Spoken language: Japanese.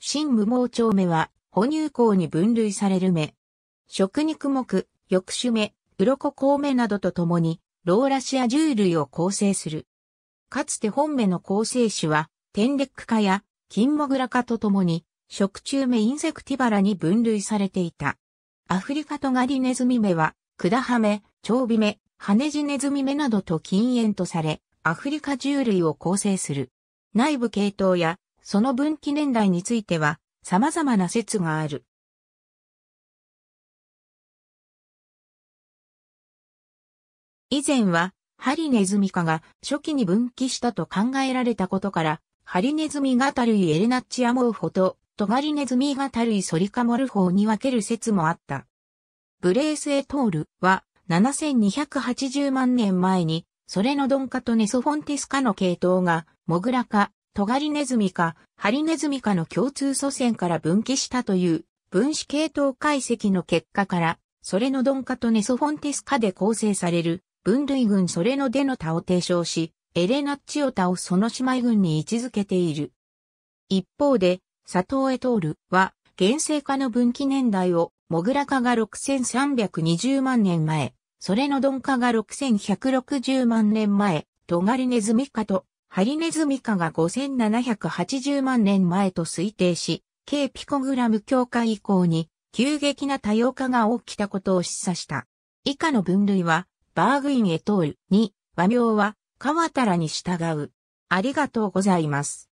新無毛蝶目は、哺乳口に分類される目。食肉目、翼種目、鱗孔目などとともに、ローラシア獣類を構成する。かつて本目の構成種は、テンレック科や、キンモグラ科とともに、食虫目インセクティバラに分類されていた。アフリカトガリネズミ目は、クダハメ、チョウビ目、ハネジネズミ目などと禁煙とされ、アフリカ獣類を構成する。内部系統やその分岐年代については様々な説がある。以前は、ハリネズミ科が初期に分岐したと考えられたことから、ハリネズミ型類エレナッチアモーフォと、トガリネズミ型類ソリカモルフォに分ける説もあった。ブレースエトールは7280万年前に、それのン科とネソフォンティス科の系統が、モグラ科、トガリネズミかハリネズミかの共通祖先から分岐したという分子系統解析の結果から、それの鈍化とネソフォンテスカで構成される分類群それのデノタを提唱し、エレナッチオタをその姉妹群に位置づけている。一方で、佐藤エトールは、原生化の分岐年代を、モグラ化が6320万年前、それの鈍化が6160万年前、トガリネズミ化とハリネズミ科が5780万年前と推定し、K ピコグラム境界以降に急激な多様化が起きたことを示唆した。以下の分類は、バーグインエトールに、和名は、川田らに従う。ありがとうございます。